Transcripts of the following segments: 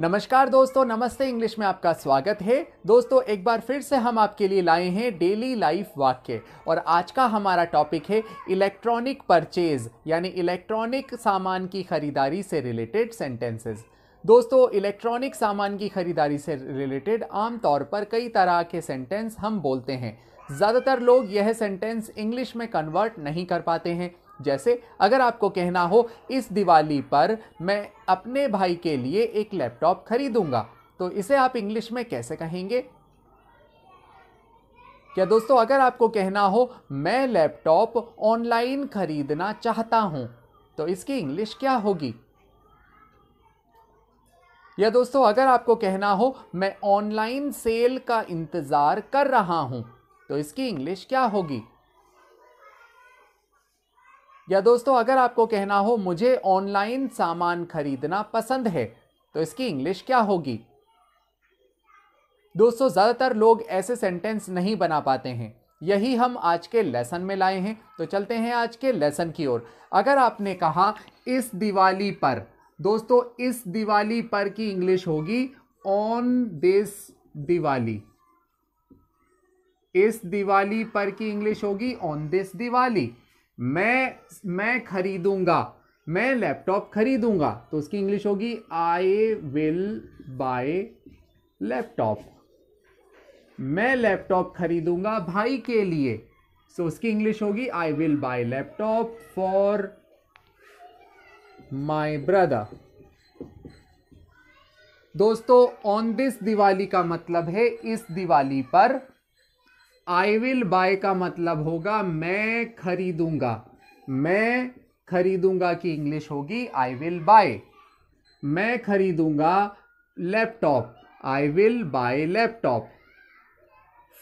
नमस्कार दोस्तों नमस्ते इंग्लिश में आपका स्वागत है दोस्तों एक बार फिर से हम आपके लिए लाए हैं डेली लाइफ वाक्य और आज का हमारा टॉपिक है इलेक्ट्रॉनिक परचेज यानी इलेक्ट्रॉनिक सामान की खरीदारी से रिलेटेड सेंटेंसेस दोस्तों इलेक्ट्रॉनिक सामान की खरीदारी से रिलेटेड आमतौर पर कई तरह के सेंटेंस हम बोलते हैं ज़्यादातर लोग यह सेंटेंस इंग्लिश में कन्वर्ट नहीं कर पाते हैं जैसे अगर आपको कहना हो इस दिवाली पर मैं अपने भाई के लिए एक लैपटॉप खरीदूंगा तो इसे आप इंग्लिश में कैसे कहेंगे क्या दोस्तों अगर आपको कहना हो मैं लैपटॉप ऑनलाइन खरीदना चाहता हूं तो इसकी इंग्लिश क्या होगी या दोस्तों अगर आपको कहना हो मैं ऑनलाइन सेल का इंतज़ार कर रहा हूं तो इसकी इंग्लिश क्या होगी या दोस्तों अगर आपको कहना हो मुझे ऑनलाइन सामान खरीदना पसंद है तो इसकी इंग्लिश क्या होगी दोस्तों ज़्यादातर लोग ऐसे सेंटेंस नहीं बना पाते हैं यही हम आज के लेसन में लाए हैं तो चलते हैं आज के लेसन की ओर अगर आपने कहा इस दिवाली पर दोस्तों इस दिवाली पर की इंग्लिश होगी ऑन दिस दिवाली इस दिवाली पर की इंग्लिश होगी ऑन दिस दिवाली मैं मैं खरीदूंगा मैं लैपटॉप खरीदूंगा तो उसकी इंग्लिश होगी आई विल बाय लैपटॉप मैं लैपटॉप खरीदूंगा भाई के लिए सो so, उसकी इंग्लिश होगी I will buy laptop for my brother दोस्तों ऑन दिस दिवाली का मतलब है इस दिवाली पर आई विल बाय का मतलब होगा मैं खरीदूंगा मैं खरीदूंगा की इंग्लिश होगी आई विल बाय मैं खरीदूंगा laptop I will buy laptop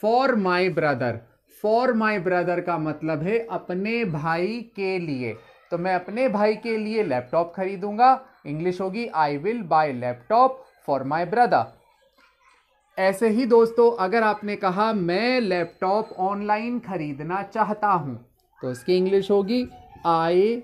for my brother for my brother का मतलब है अपने भाई के लिए तो मैं अपने भाई के लिए लैपटॉप खरीदूंगा इंग्लिश होगी I will buy laptop for my brother ऐसे ही दोस्तों अगर आपने कहा मैं लैपटॉप ऑनलाइन खरीदना चाहता हूं तो इसकी इंग्लिश होगी आई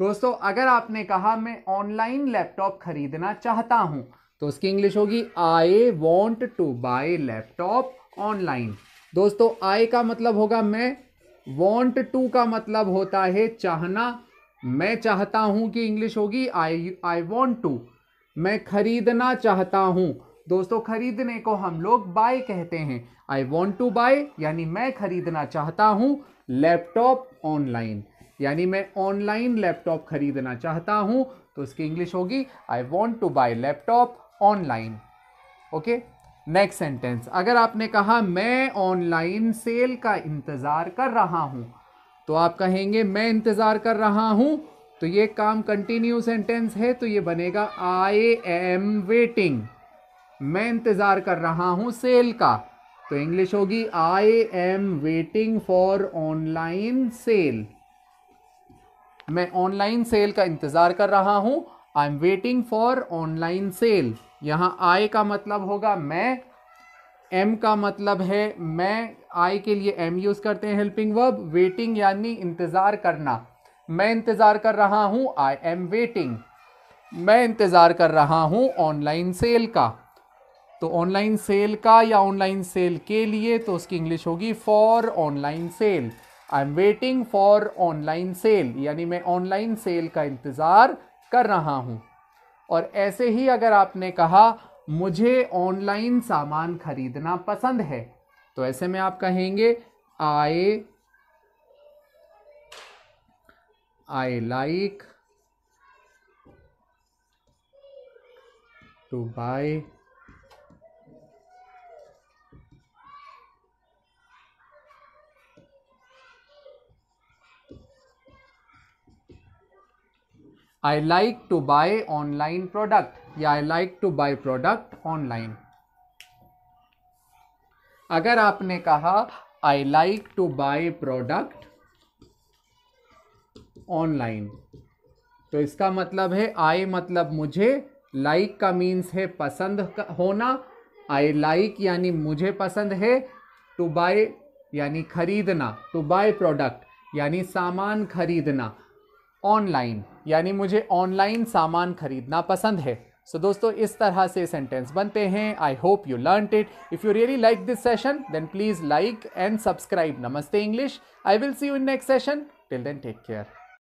दोस्तों अगर आपने कहा मैं ऑनलाइन लैपटॉप खरीदना चाहता हूं तो उसकी इंग्लिश होगी I want to buy laptop online दोस्तों आई का मतलब होगा मैं वॉन्ट टू का मतलब होता है चाहना मैं चाहता हूं कि इंग्लिश होगी आई आई वॉन्ट टू मैं खरीदना चाहता हूं दोस्तों खरीदने को हम लोग बाय कहते हैं आई वॉन्ट टू बाय यानी मैं खरीदना चाहता हूं लैपटॉप ऑनलाइन यानी मैं ऑनलाइन लैपटॉप खरीदना चाहता हूं तो उसकी इंग्लिश होगी I want to buy laptop online okay next sentence अगर आपने कहा मैं ऑनलाइन सेल का इंतज़ार कर रहा हूं तो आप कहेंगे मैं इंतज़ार कर रहा हूं तो ये काम कंटिन्यू सेंटेंस है तो ये बनेगा आई एम वेटिंग मैं इंतज़ार कर रहा हूँ सेल का तो इंग्लिश होगी I am waiting for online sale मैं ऑनलाइन सेल का इंतज़ार कर रहा हूं I am waiting for online sale यहाँ आई का मतलब होगा मैं एम का मतलब है मैं आई के लिए एम यूज़ करते हैं हेल्पिंग वर्ब वेटिंग यानी इंतज़ार करना मैं इंतज़ार कर रहा हूँ आई एम वेटिंग मैं इंतज़ार कर रहा हूँ ऑनलाइन सेल का तो ऑनलाइन सेल का या ऑनलाइन सेल के लिए तो उसकी इंग्लिश होगी for online sale I am waiting for online sale यानी मैं ऑनलाइन सेल का इंतज़ार कर रहा हूँ और ऐसे ही अगर आपने कहा मुझे ऑनलाइन सामान खरीदना पसंद है तो ऐसे में आप कहेंगे I I like to buy I like to buy online product या I like to buy product online अगर आपने कहा I like to buy product online तो इसका मतलब है आई मतलब मुझे लाइक like का मीन्स है पसंद होना आई लाइक like यानी मुझे पसंद है टू बाय यानी खरीदना टू बाय प्रोडक्ट यानी सामान खरीदना ऑनलाइन यानी मुझे ऑनलाइन सामान खरीदना पसंद है सो so, दोस्तों इस तरह से सेंटेंस बनते हैं I hope you learn it if you really like this session then please like and subscribe नमस्ते English I will see you in next session till then take care